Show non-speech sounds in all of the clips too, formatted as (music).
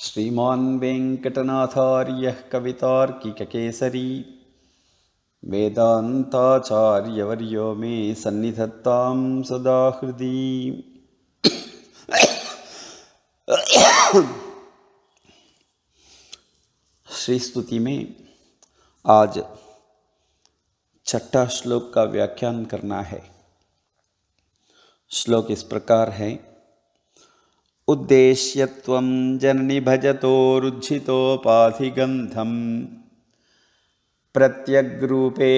श्रीमान् वेङ्कटनाथार्यः कवितार्किककेसरी वेदान्ताचार्यवर्यो मे सन्निधत्तां सदा हृदि श्री स्तुति में आज छठा श्लोक का व्याख्यान करना है श्लोक इस प्रकार है उद्देश्यत्वं जननि भजतोरुज्झितोपाधिगन्धम् प्रत्यग्रूपे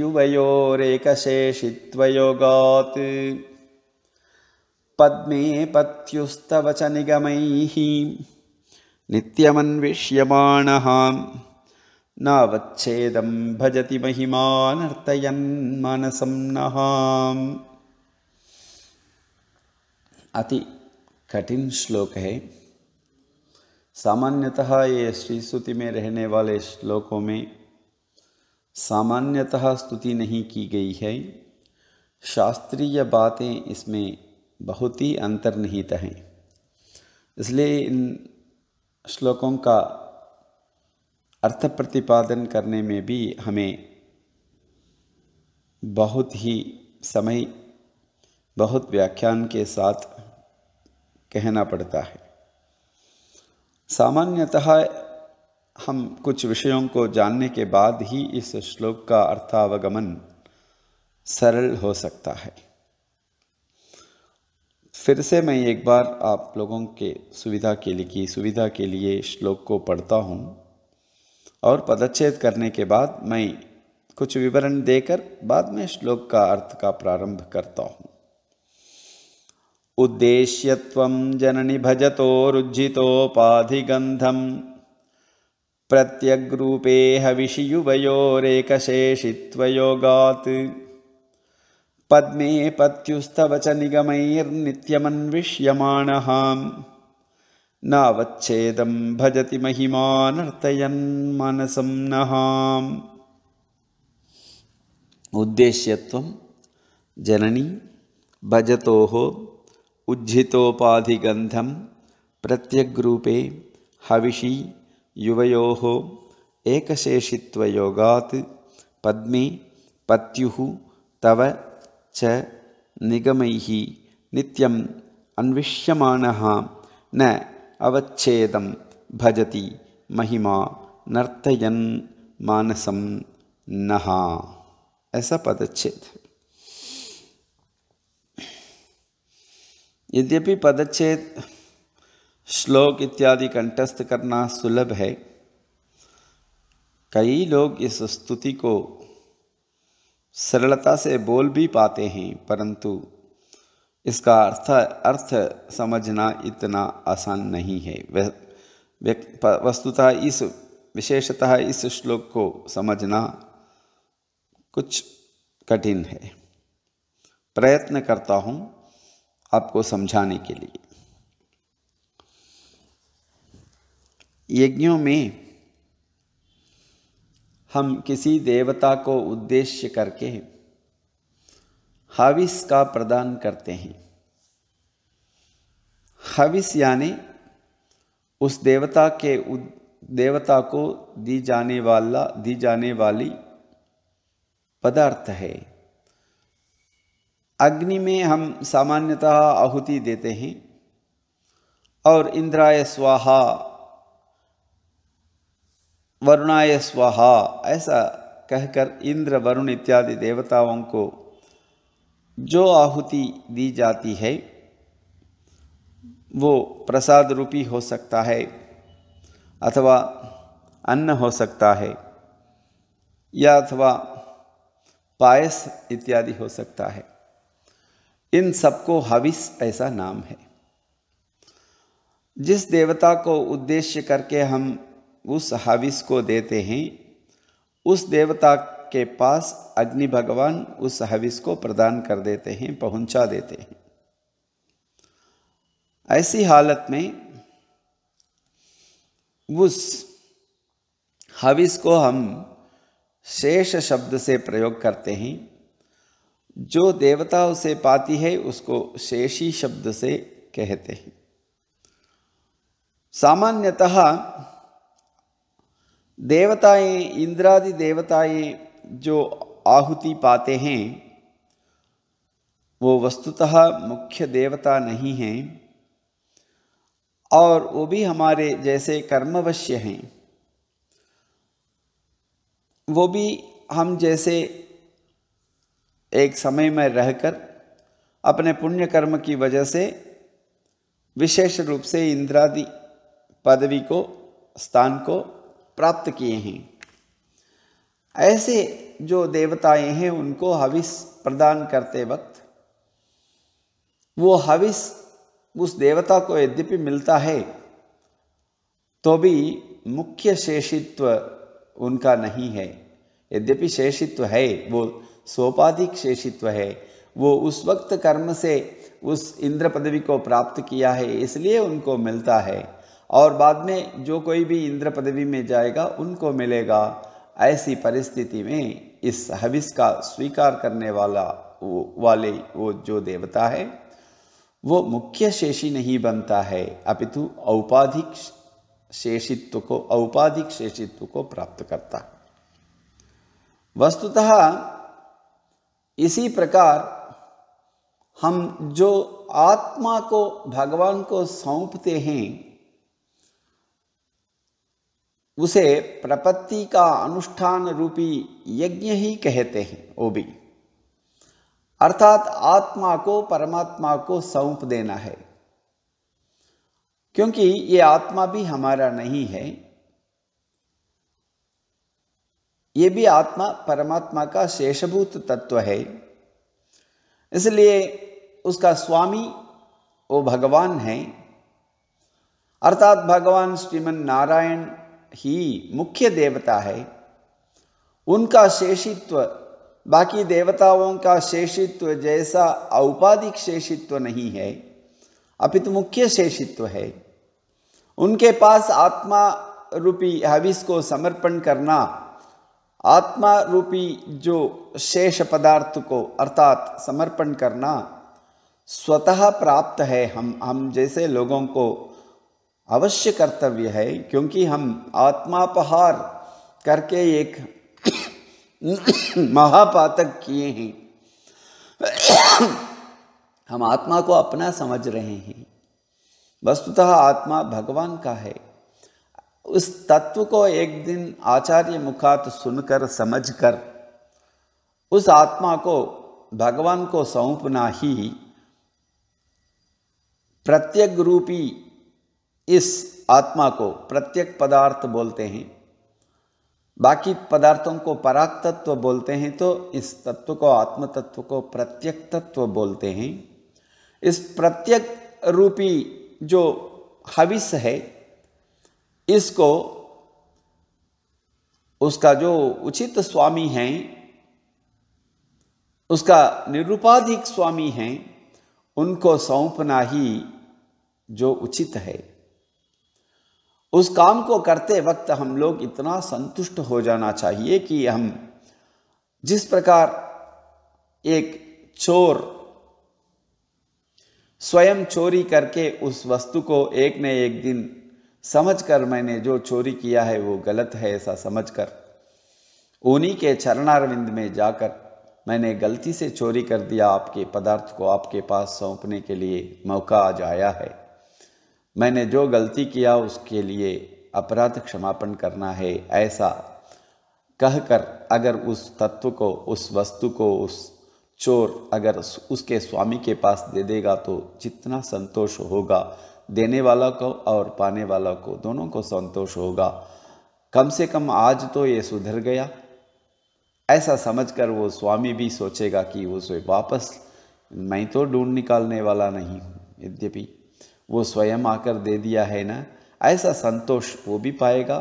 युवयोरेकशेषित्वयोगात् पद्मे पत्युस्तव च निगमैः नित्यमन्विष्यमाणः नावच्छेदं भजति महिमानर्तयन् नर्तयन् मनसं अति कठिन श्लोक है सामान्यतः ये श्री स्तुति में रहने वाले श्लोकों में सामान्यतः स्तुति नहीं की गई है शास्त्रीय बातें इसमें बहुत ही अंतर्निहित हैं इसलिए इन श्लोकों का अर्थ प्रतिपादन करने में भी हमें बहुत ही समय बहुत व्याख्यान के साथ कहना पड़ता है सामान्यतः हम कुछ विषयों को जानने के बाद ही इस श्लोक का अर्थावगमन सरल हो सकता है फिर से मैं एक बार आप लोगों के सुविधा के लिए की सुविधा के लिए श्लोक को पढ़ता हूँ और पदच्छेद करने के बाद मैं कुछ विवरण देकर बाद में श्लोक का अर्थ का प्रारंभ करता हूँ उद्देश्यत्वं जननि भजतो भजतोरुज्झितोपाधिगन्धं प्रत्यग्रूपे हविषियुवयोरेकशेषित्वयोगात् पद्मे पत्युस्तव च निगमैर्नित्यमन्विष्यमाणः नावच्छेदं भजति महिमानर्तयन्मनसं नः उद्देश्यत्वं जननि भजतोः उज्झितोपाधिगन्धं प्रत्यग्रूपे हविषि युवयोः एकशेषित्वयोगात् पद्मे पत्युः तव च निगमैः नित्यम् अन्विष्यमाणः न अवच्छेदं भजति महिमा नर्तयन् मानसं नः ऐसा पदच्छेदः यद्यपि पदच्छेद श्लोक इत्यादि कंठस्थ करना सुलभ है कई लोग इस स्तुति को सरलता से बोल भी पाते हैं परंतु इसका अर्थ अर्थ समझना इतना आसान नहीं है वस्तुतः इस विशेषतः इस श्लोक को समझना कुछ कठिन है प्रयत्न करता हूँ आपको समझाने के लिए यज्ञों में हम किसी देवता को उद्देश्य करके हविस का प्रदान करते हैं हविस यानी उस देवता के देवता को दी जाने वाला दी जाने वाली पदार्थ है अग्नि में हम सामान्यतः आहुति देते हैं और इंद्राय स्वाहा वरुणाय स्वाहा ऐसा कहकर इंद्र वरुण इत्यादि देवताओं को जो आहुति दी जाती है वो प्रसाद रूपी हो सकता है अथवा अन्न हो सकता है या अथवा पायस इत्यादि हो सकता है इन सबको हविस ऐसा नाम है जिस देवता को उद्देश्य करके हम उस हविस को देते हैं उस देवता के पास अग्नि भगवान उस हविस को प्रदान कर देते हैं पहुंचा देते हैं ऐसी हालत में उस हविस को हम शेष शब्द से प्रयोग करते हैं जो देवता उसे पाती है उसको शेषी शब्द से कहते हैं सामान्यतः देवताएं इंद्रादि देवताएं जो आहुति पाते हैं वो वस्तुतः मुख्य देवता नहीं हैं और वो भी हमारे जैसे कर्मवश्य हैं वो भी हम जैसे एक समय में रहकर अपने पुण्य कर्म की वजह से विशेष रूप से इंद्रादि पदवी को स्थान को प्राप्त किए हैं ऐसे जो देवताएं हैं उनको हविस प्रदान करते वक्त वो हविस उस देवता को यद्यपि मिलता है तो भी मुख्य शेषित्व उनका नहीं है यद्यपि शेषित्व है वो सोपाधिक शेषित्व है वो उस वक्त कर्म से उस इंद्र पदवी को प्राप्त किया है इसलिए उनको मिलता है और बाद में जो कोई भी इंद्र पदवी में जाएगा उनको मिलेगा ऐसी परिस्थिति में इस हविष का स्वीकार करने वाला वो वाले वो जो देवता है वो मुख्य शेषी नहीं बनता है अपितु औपाधिक शेषित्व को औपाधिक शेषित्व को प्राप्त करता वस्तुतः इसी प्रकार हम जो आत्मा को भगवान को सौंपते हैं उसे प्रपत्ति का अनुष्ठान रूपी यज्ञ ही कहते हैं वो भी अर्थात आत्मा को परमात्मा को सौंप देना है क्योंकि ये आत्मा भी हमारा नहीं है ये भी आत्मा परमात्मा का शेषभूत तत्व है इसलिए उसका स्वामी वो भगवान है अर्थात भगवान श्रीमन नारायण ही मुख्य देवता है उनका शेषित्व बाकी देवताओं का शेषित्व जैसा औपाधिक शेषित्व नहीं है अपितु मुख्य शेषित्व है उनके पास आत्मा रूपी हविस को समर्पण करना आत्मा रूपी जो शेष पदार्थ को अर्थात समर्पण करना स्वतः प्राप्त है हम हम जैसे लोगों को अवश्य कर्तव्य है क्योंकि हम आत्मापहार करके एक (coughs) महापातक किए हैं हम आत्मा को अपना समझ रहे हैं वस्तुतः आत्मा भगवान का है उस तत्व को एक दिन आचार्य मुखात सुनकर समझकर उस आत्मा को भगवान को सौंपना ही प्रत्येक रूपी इस आत्मा को प्रत्येक पदार्थ बोलते हैं बाकी पदार्थों को पराग तत्व बोलते हैं तो इस तत्व को आत्म तत्व को प्रत्येक तत्व बोलते हैं इस प्रत्येक रूपी जो हविष है इसको उसका जो उचित स्वामी है उसका निरूपाधिक स्वामी है उनको सौंपना ही जो उचित है उस काम को करते वक्त हम लोग इतना संतुष्ट हो जाना चाहिए कि हम जिस प्रकार एक चोर स्वयं चोरी करके उस वस्तु को एक न एक दिन समझकर मैंने जो चोरी किया है वो गलत है ऐसा समझकर उन्हीं के चरणारविंद में जाकर मैंने गलती से चोरी कर दिया आपके पदार्थ को आपके पास सौंपने के लिए मौका आज आया है मैंने जो गलती किया उसके लिए अपराध क्षमापण करना है ऐसा कहकर अगर उस तत्व को उस वस्तु को उस चोर अगर उसके स्वामी के पास दे देगा तो जितना संतोष होगा देने वाला को और पाने वाला को दोनों को संतोष होगा कम से कम आज तो ये सुधर गया ऐसा समझकर वो स्वामी भी सोचेगा कि उसे वापस मैं तो ढूंढ निकालने वाला नहीं हूँ यद्यपि वो स्वयं आकर दे दिया है ना ऐसा संतोष वो भी पाएगा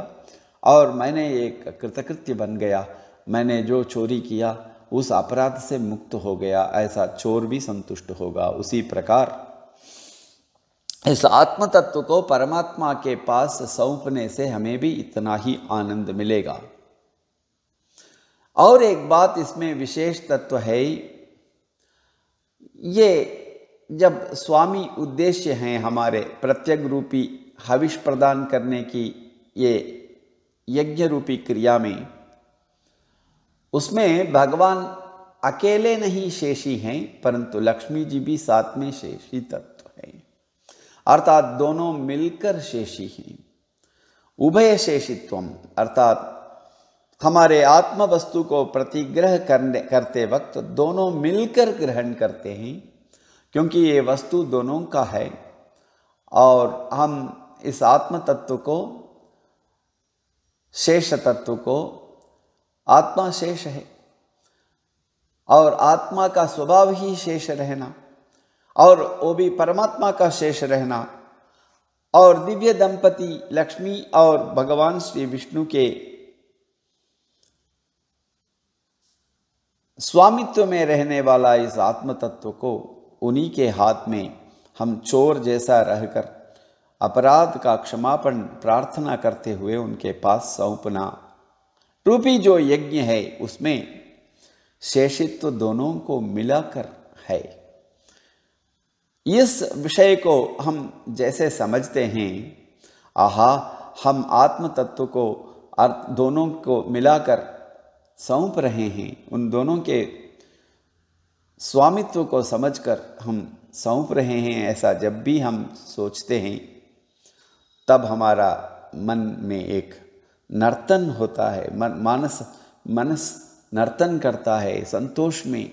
और मैंने एक कृतकृत्य बन गया मैंने जो चोरी किया उस अपराध से मुक्त हो गया ऐसा चोर भी संतुष्ट होगा उसी प्रकार इस आत्म तत्व को परमात्मा के पास सौंपने से हमें भी इतना ही आनंद मिलेगा और एक बात इसमें विशेष तत्व है ये जब स्वामी उद्देश्य हैं हमारे प्रत्यग रूपी हविष प्रदान करने की ये यज्ञ रूपी क्रिया में उसमें भगवान अकेले नहीं शेषी हैं परंतु लक्ष्मी जी भी साथ में शेषी तत्व अर्थात दोनों मिलकर शेषी हैं उभय शेषित्व अर्थात हमारे आत्म वस्तु को प्रतिग्रह करने करते वक्त दोनों मिलकर ग्रहण करते हैं क्योंकि ये वस्तु दोनों का है और हम इस आत्म तत्व को शेष तत्व को आत्मा शेष है और आत्मा का स्वभाव ही शेष रहना और वो भी परमात्मा का शेष रहना और दिव्य दंपति लक्ष्मी और भगवान श्री विष्णु के स्वामित्व में रहने वाला इस आत्म तत्व को उन्हीं के हाथ में हम चोर जैसा रहकर अपराध का क्षमापन प्रार्थना करते हुए उनके पास सौंपना रूपी जो यज्ञ है उसमें शेषित्व दोनों को मिलाकर है इस विषय को हम जैसे समझते हैं आहा हम आत्म तत्व को अर्थ दोनों को मिलाकर सौंप रहे हैं उन दोनों के स्वामित्व को समझकर हम सौंप रहे हैं ऐसा जब भी हम सोचते हैं तब हमारा मन में एक नर्तन होता है मन मानस मनस नर्तन करता है संतोष में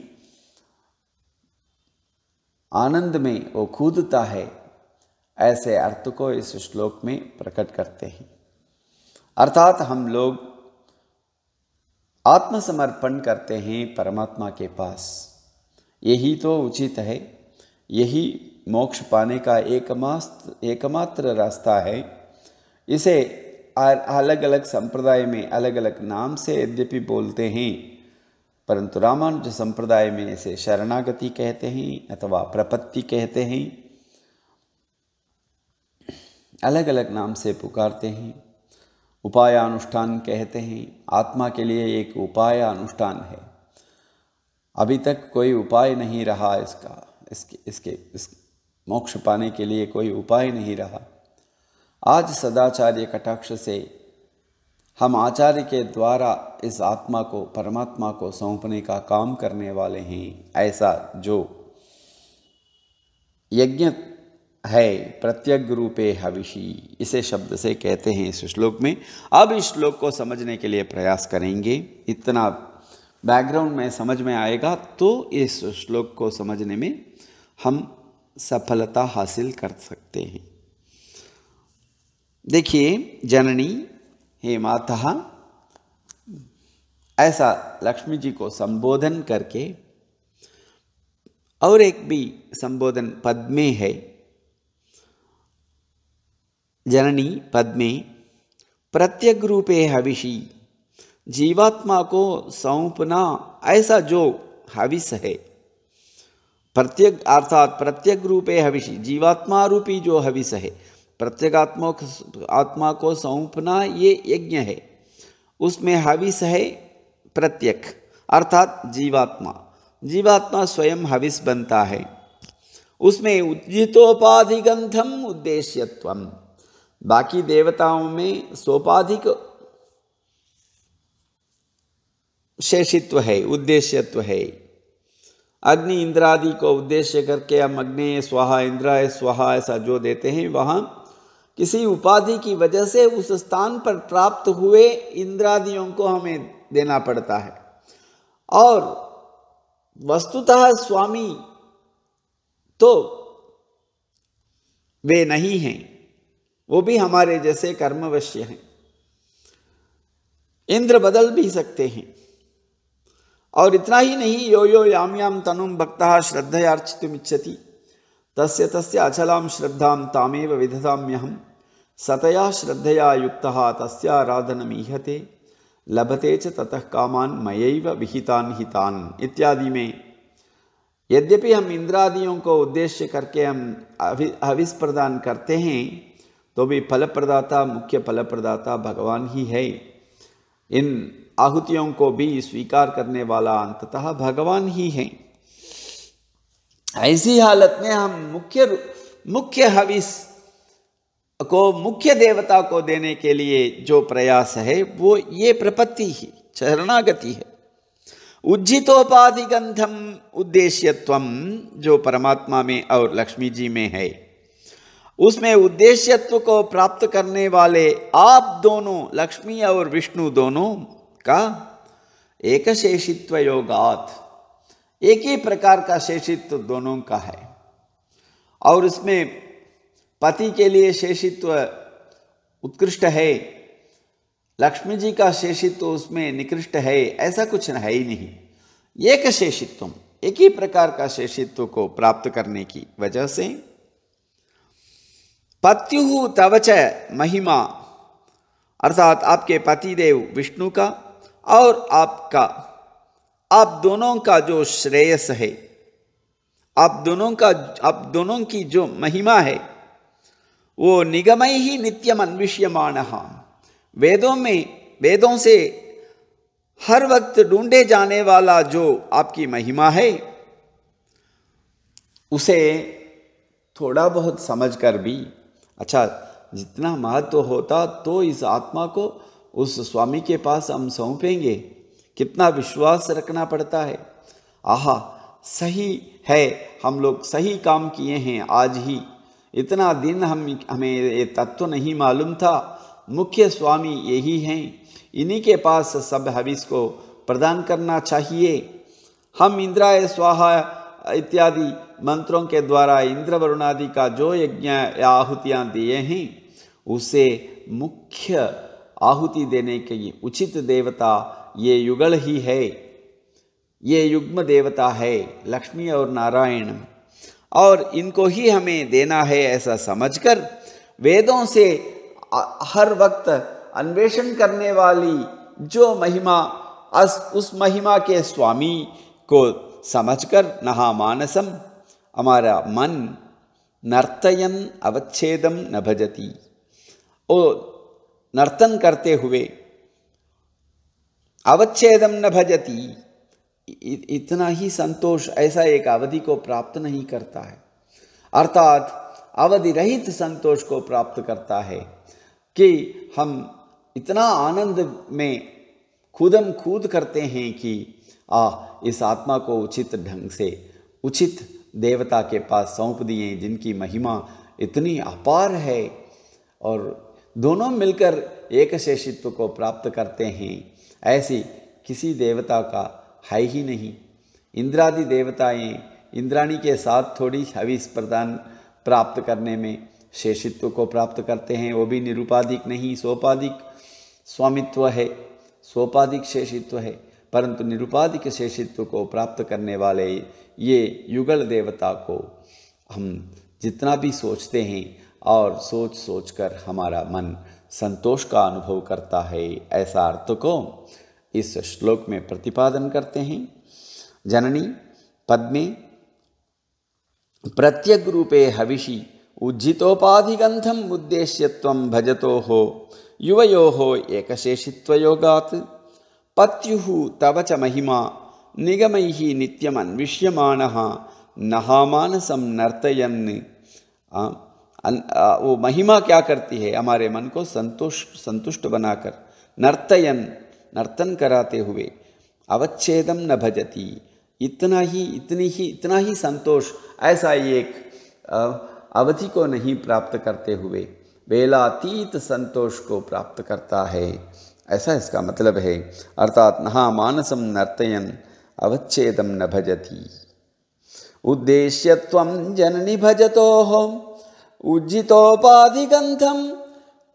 आनंद में वो कूदता है ऐसे अर्थ को इस श्लोक में प्रकट करते हैं अर्थात हम लोग आत्मसमर्पण करते हैं परमात्मा के पास यही तो उचित है यही मोक्ष पाने का एकमात्र एकमात्र रास्ता है इसे अलग अलग संप्रदाय में अलग अलग नाम से यद्यपि बोलते हैं परंतु रामानुज संप्रदाय में इसे शरणागति कहते हैं अथवा प्रपत्ति कहते हैं अलग अलग नाम से पुकारते हैं उपाय अनुष्ठान कहते हैं आत्मा के लिए एक उपाय अनुष्ठान है अभी तक कोई उपाय नहीं रहा इसका इसके इसके इस मोक्ष पाने के लिए कोई उपाय नहीं रहा आज सदाचार्य कटाक्ष से हम आचार्य के द्वारा इस आत्मा को परमात्मा को सौंपने का काम करने वाले हैं ऐसा जो यज्ञ है प्रत्यग रूपे हविषी इसे शब्द से कहते हैं इस श्लोक में अब इस श्लोक को समझने के लिए प्रयास करेंगे इतना बैकग्राउंड में समझ में आएगा तो इस श्लोक को समझने में हम सफलता हासिल कर सकते हैं देखिए जननी हे माता ऐसा लक्ष्मी जी को संबोधन करके और एक भी संबोधन पद्मे है जननी पद्मे प्रत्येक रूपे हविषी जीवात्मा को सौंपना ऐसा जो हविष है प्रत्येक अर्थात प्रत्येक रूपे हविषी जीवात्मा रूपी जो हविष है प्रत्येक आत्मा आत्मा को सौंपना ये यज्ञ है उसमें हविस है प्रत्येक अर्थात जीवात्मा जीवात्मा स्वयं हविस बनता है उसमें उद्यतोपाधिगंधम उद्देश्यत्व बाकी देवताओं में सोपाधिक शेषित्व है उद्देश्यत्व है अग्नि इंद्रादि को उद्देश्य करके हम अग्नि स्वाहा इंद्राय स्वाहा ऐसा जो देते हैं वहाँ किसी उपाधि की वजह से उस स्थान पर प्राप्त हुए इंद्रादियों को हमें देना पड़ता है और वस्तुतः स्वामी तो वे नहीं हैं वो भी हमारे जैसे कर्मवश्य हैं इंद्र बदल भी सकते हैं और इतना ही नहीं यो यो याम याम तनुम भक्त श्रद्धयाचितुमिच्छति तस्य तस्य अचलाम श्रद्धा तामेव हम सतया श्रद्धया युक्त तस्राधनमीहते लभते च तत कामान मयैव विहितान हितान इत्यादि में यद्यपि हम इंद्रादियों को उद्देश्य करके हम हविस प्रदान करते हैं तो भी फल प्रदाता मुख्य फल प्रदाता भगवान ही है इन आहुतियों को भी स्वीकार करने वाला अंततः भगवान ही है ऐसी हालत में हम मुख्य मुख्य हविस को मुख्य देवता को देने के लिए जो प्रयास है वो ये प्रपत्ति ही चरणागति है उज्जितोपाधि गंधम उद्देश्यत्व जो परमात्मा में और लक्ष्मी जी में है उसमें उद्देश्यत्व को प्राप्त करने वाले आप दोनों लक्ष्मी और विष्णु दोनों का एक शेषित्व योगात एक ही प्रकार का शेषित्व दोनों का है और इसमें पति के लिए शेषित्व उत्कृष्ट है लक्ष्मी जी का शेषित्व उसमें निकृष्ट है ऐसा कुछ है ही नहीं एक शेषित्व एक ही प्रकार का शेषित्व को प्राप्त करने की वजह से पत्यु तवच महिमा अर्थात आपके पति देव विष्णु का और आपका आप दोनों का जो श्रेयस है आप दोनों का आप दोनों की जो महिमा है वो निगम ही नित्यम अन्विष्यमाण वेदों में वेदों से हर वक्त ढूंढे जाने वाला जो आपकी महिमा है उसे थोड़ा बहुत समझ कर भी अच्छा जितना महत्व होता तो इस आत्मा को उस स्वामी के पास हम सौंपेंगे कितना विश्वास रखना पड़ता है आहा सही है हम लोग सही काम किए हैं आज ही इतना दिन हम हमें ये तत्व नहीं मालूम था मुख्य स्वामी यही हैं इन्हीं के पास सब हविस को प्रदान करना चाहिए हम इंद्राय स्वाहा इत्यादि मंत्रों के द्वारा इंद्र वरुणादि का जो यज्ञ आहुतियाँ दिए हैं उसे मुख्य आहुति देने के उचित देवता ये युगल ही है ये युग्म देवता है लक्ष्मी और नारायण और इनको ही हमें देना है ऐसा समझकर वेदों से हर वक्त अन्वेषण करने वाली जो महिमा अस उस महिमा के स्वामी को समझकर नहा मानसम हमारा मन नर्तयन अवच्छेदम न भजती ओ नर्तन करते हुए अवच्छेदम न भजती इतना ही संतोष ऐसा एक अवधि को प्राप्त नहीं करता है अर्थात अवधि रहित संतोष को प्राप्त करता है कि हम इतना आनंद में खुदम खुद करते हैं कि आ इस आत्मा को उचित ढंग से उचित देवता के पास सौंप दिए जिनकी महिमा इतनी अपार है और दोनों मिलकर एक शेषित्व को प्राप्त करते हैं ऐसी किसी देवता का है ही नहीं इंद्रादि देवताएं इंद्राणी के साथ थोड़ी हविस प्रदान प्राप्त करने में शेषित्व को प्राप्त करते हैं वो भी निरूपाधिक नहीं सोपाधिक स्वामित्व है सोपाधिक शेषित्व है परंतु निरुपाधिक शेषित्व को प्राप्त करने वाले ये युगल देवता को हम जितना भी सोचते हैं और सोच सोच कर हमारा मन संतोष का अनुभव करता है ऐसा अर्थ को इस श्लोक में प्रतिपादन करते हैं जननी पद्मे प्रत्यग रूपे हविषि उज्जितोपाधिगंधम उद्देश्य भजतो हो युवो हो एकशेषित्वयोगात् पत्यु तव च महिमा निगम ही नित्यम नर्तयन वो महिमा क्या करती है हमारे मन को संतुष्ट संतुष्ट बनाकर नर्तयन नर्तन कराते हुए अवच्छेदम न भजती इतना ही इतनी ही इतना ही संतोष ऐसा एक अवधि को नहीं प्राप्त करते हुए वेलातीत संतोष को प्राप्त करता है ऐसा इसका मतलब है अर्थात नहा मानसम नर्तयन अवच्छेदम न भजती उद्देश्य जननी भजतो उज्जितोपाधिगंधम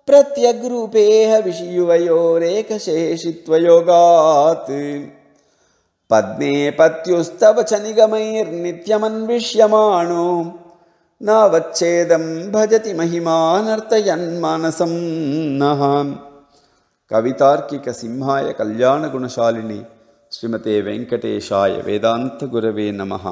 प्रत्यग्रूपेहविषयुवयोरेकशेषित्वयोगात् पद्मे पत्युस्तव च निगमैर्नित्यमन्विष्यमाणो नावच्छेदं भजति महिमानर्तयन्मानसं नर्तयन् मानसं नः कवितार्किकसिंहाय कल्याणगुणशालिनि श्रीमते वेङ्कटेशाय वेदान्तगुरवे नमः